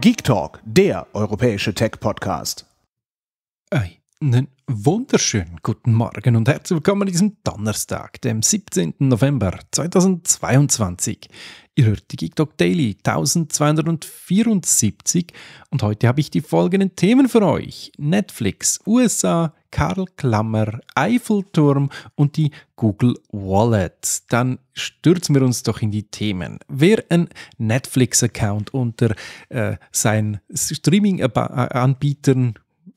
Geek Talk, der europäische Tech-Podcast. Einen wunderschönen guten Morgen und herzlich willkommen an diesem Donnerstag, dem 17. November 2022. Ihr hört die Geek Talk Daily 1274 und heute habe ich die folgenden Themen für euch: Netflix, USA, Karl Klammer, Eiffelturm und die Google Wallet. Dann stürzen wir uns doch in die Themen. Wer einen Netflix-Account unter äh, seinen Streaming-Anbietern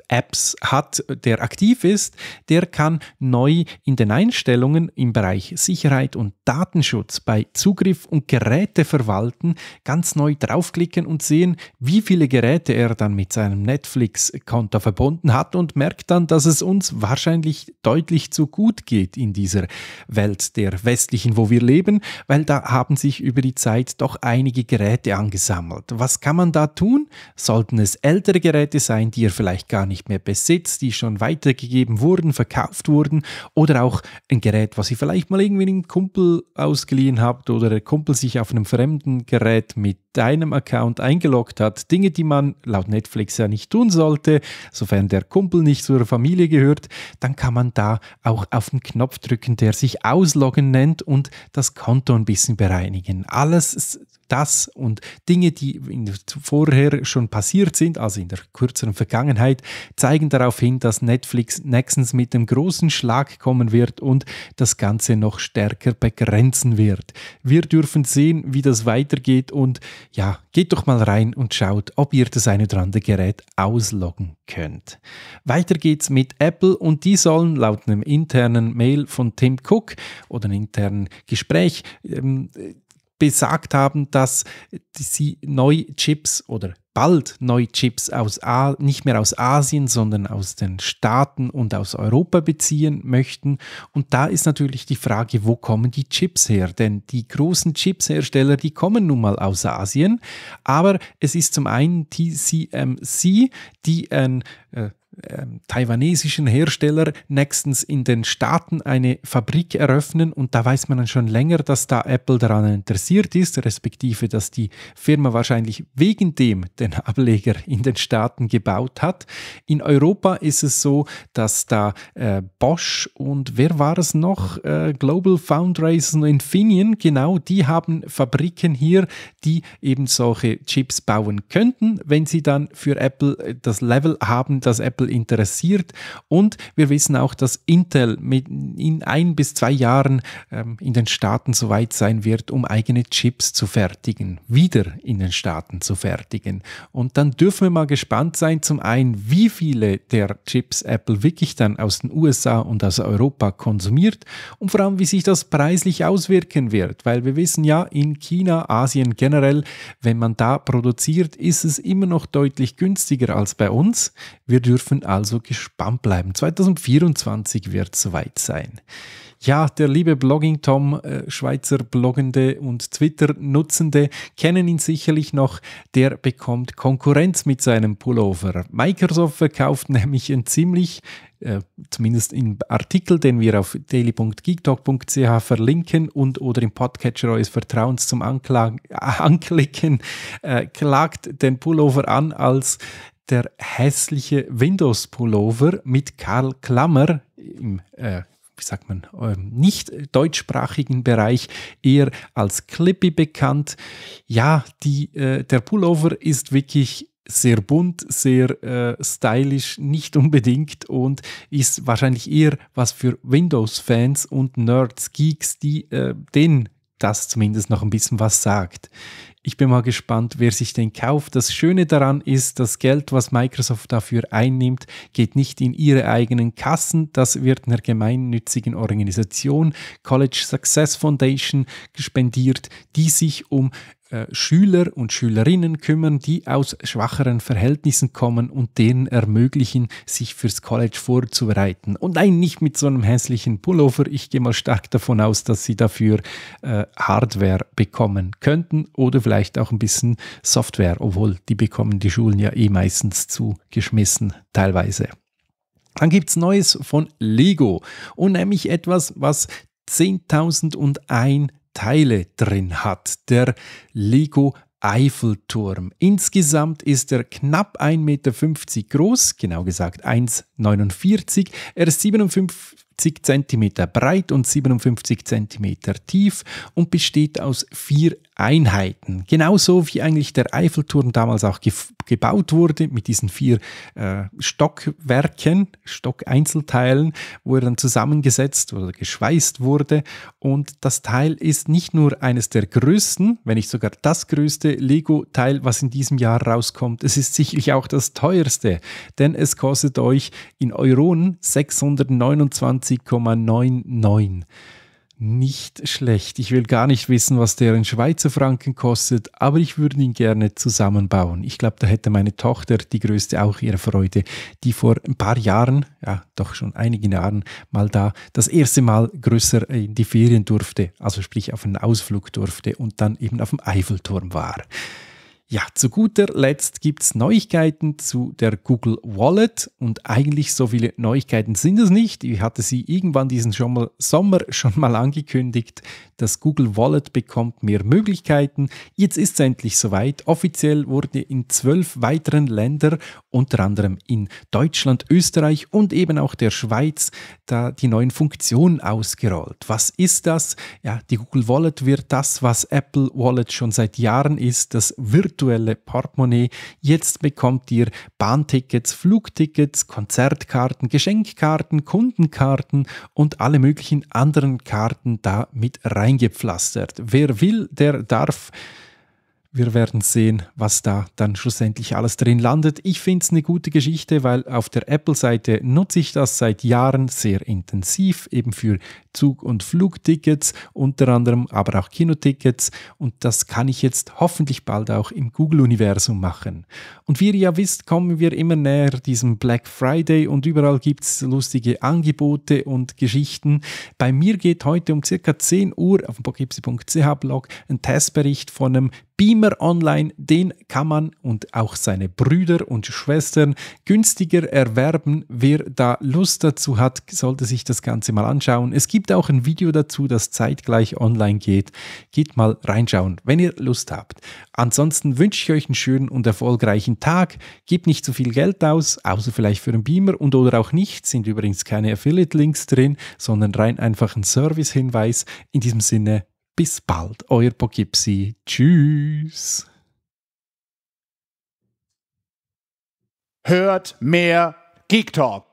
Apps hat, der aktiv ist, der kann neu in den Einstellungen im Bereich Sicherheit und Datenschutz bei Zugriff und Geräte verwalten ganz neu draufklicken und sehen, wie viele Geräte er dann mit seinem Netflix-Konto verbunden hat und merkt dann, dass es uns wahrscheinlich deutlich zu gut geht in dieser Welt der westlichen, wo wir leben, weil da haben sich über die Zeit doch einige Geräte angesammelt. Was kann man da tun? Sollten es ältere Geräte sein, die er vielleicht gar nicht nicht mehr besitzt, die schon weitergegeben wurden, verkauft wurden oder auch ein Gerät, was ihr vielleicht mal irgendwie einem Kumpel ausgeliehen habt oder der Kumpel sich auf einem fremden Gerät mit deinem Account eingeloggt hat. Dinge, die man laut Netflix ja nicht tun sollte, sofern der Kumpel nicht zur Familie gehört, dann kann man da auch auf den Knopf drücken, der sich ausloggen nennt und das Konto ein bisschen bereinigen. Alles das und Dinge, die vorher schon passiert sind, also in der kürzeren Vergangenheit, zeigen darauf hin, dass Netflix nächstens mit dem großen Schlag kommen wird und das Ganze noch stärker begrenzen wird. Wir dürfen sehen, wie das weitergeht und ja, geht doch mal rein und schaut, ob ihr das eine oder andere Gerät ausloggen könnt. Weiter geht's mit Apple und die sollen laut einem internen Mail von Tim Cook oder einem internen Gespräch ähm, besagt haben, dass sie neue Chips oder bald neue Chips aus A nicht mehr aus Asien, sondern aus den Staaten und aus Europa beziehen möchten. Und da ist natürlich die Frage, wo kommen die Chips her? Denn die großen Chipshersteller, die kommen nun mal aus Asien. Aber es ist zum einen TCMC, die ein äh, ähm, taiwanesischen Hersteller nächstens in den Staaten eine Fabrik eröffnen und da weiß man dann schon länger, dass da Apple daran interessiert ist, respektive, dass die Firma wahrscheinlich wegen dem den Ableger in den Staaten gebaut hat. In Europa ist es so, dass da äh, Bosch und wer war es noch? Äh, Global Foundries und Infineon, genau, die haben Fabriken hier, die eben solche Chips bauen könnten, wenn sie dann für Apple äh, das Level haben, das Apple Klimawandel interessiert. Und wir wissen auch, dass Intel mit in ein bis zwei Jahren ähm, in den Staaten so weit sein wird, um eigene Chips zu fertigen, wieder in den Staaten zu fertigen. Und dann dürfen wir mal gespannt sein, zum einen, wie viele der Chips Apple wirklich dann aus den USA und aus Europa konsumiert und vor allem, wie sich das preislich auswirken wird, weil wir wissen ja, in China, Asien generell, wenn man da produziert, ist es immer noch deutlich günstiger als bei uns. Wir dürfen dürfen also gespannt bleiben. 2024 wird soweit sein. Ja, der liebe Blogging Tom, äh, Schweizer Bloggende und Twitter-Nutzende kennen ihn sicherlich noch. Der bekommt Konkurrenz mit seinem Pullover. Microsoft verkauft nämlich ein ziemlich äh, zumindest im Artikel, den wir auf daily.geektalk.ch verlinken und oder im Podcatcher eures Vertrauens zum Anklag, Anklicken, äh, klagt den Pullover an als der hässliche Windows-Pullover mit Karl Klammer im äh, wie sagt man, ähm, nicht deutschsprachigen Bereich eher als Clippy bekannt. Ja, die, äh, der Pullover ist wirklich sehr bunt, sehr äh, stylisch, nicht unbedingt und ist wahrscheinlich eher was für Windows-Fans und Nerds, Geeks, die äh, den das zumindest noch ein bisschen was sagt. Ich bin mal gespannt, wer sich den kauft. Das Schöne daran ist, das Geld, was Microsoft dafür einnimmt, geht nicht in ihre eigenen Kassen. Das wird einer gemeinnützigen Organisation, College Success Foundation, gespendiert, die sich um äh, Schüler und Schülerinnen kümmern, die aus schwacheren Verhältnissen kommen und denen ermöglichen, sich fürs College vorzubereiten. Und nein, nicht mit so einem hässlichen Pullover. Ich gehe mal stark davon aus, dass sie dafür äh, Hardware bekommen könnten oder vielleicht auch ein bisschen Software, obwohl die bekommen die Schulen ja eh meistens zugeschmissen, teilweise. Dann gibt es Neues von Lego und nämlich etwas, was 10.001 Teile drin hat, der Lego Eiffelturm. Insgesamt ist er knapp 1,50 Meter groß, genau gesagt 1,49. Er ist 57 70 cm breit und 57 cm tief und besteht aus vier Einheiten. Genauso wie eigentlich der Eiffelturm damals auch ge gebaut wurde, mit diesen vier äh, Stockwerken, Stockeinzelteilen, wo er dann zusammengesetzt oder geschweißt wurde. Und das Teil ist nicht nur eines der größten, wenn nicht sogar das größte Lego-Teil, was in diesem Jahr rauskommt. Es ist sicherlich auch das teuerste, denn es kostet euch in Euronen 629 20,99. Nicht schlecht. Ich will gar nicht wissen, was der in Schweizer Franken kostet, aber ich würde ihn gerne zusammenbauen. Ich glaube, da hätte meine Tochter die größte auch ihre Freude, die vor ein paar Jahren, ja, doch schon einigen Jahren mal da das erste Mal größer in die Ferien durfte, also sprich auf einen Ausflug durfte und dann eben auf dem Eiffelturm war. Ja, zu guter Letzt gibt's Neuigkeiten zu der Google Wallet und eigentlich so viele Neuigkeiten sind es nicht. Ich hatte sie irgendwann diesen schon mal Sommer schon mal angekündigt. Das Google Wallet bekommt mehr Möglichkeiten. Jetzt ist es endlich soweit. Offiziell wurde in zwölf weiteren Ländern, unter anderem in Deutschland, Österreich und eben auch der Schweiz, da die neuen Funktionen ausgerollt. Was ist das? Ja, die Google Wallet wird das, was Apple Wallet schon seit Jahren ist. Das wird virtuelle Portemonnaie. Jetzt bekommt ihr Bahntickets, Flugtickets, Konzertkarten, Geschenkkarten, Kundenkarten und alle möglichen anderen Karten da mit reingepflastert. Wer will, der darf wir werden sehen, was da dann schlussendlich alles drin landet. Ich finde es eine gute Geschichte, weil auf der Apple-Seite nutze ich das seit Jahren sehr intensiv, eben für Zug- und Flugtickets, unter anderem aber auch Kinotickets. Und das kann ich jetzt hoffentlich bald auch im Google-Universum machen. Und wie ihr ja wisst, kommen wir immer näher diesem Black Friday und überall gibt es lustige Angebote und Geschichten. Bei mir geht heute um circa 10 Uhr auf dem Bogipsi.ch Blog ein Testbericht von einem Beamer immer online, den kann man und auch seine Brüder und Schwestern günstiger erwerben. Wer da Lust dazu hat, sollte sich das Ganze mal anschauen. Es gibt auch ein Video dazu, das zeitgleich online geht. Geht mal reinschauen, wenn ihr Lust habt. Ansonsten wünsche ich euch einen schönen und erfolgreichen Tag. Gebt nicht zu viel Geld aus, außer vielleicht für einen Beamer und oder auch nicht. Sind übrigens keine Affiliate-Links drin, sondern rein einfach ein Service-Hinweis. In diesem Sinne, bis bald, euer Pogipsi. Tschüss. Hört mehr Geek Talk.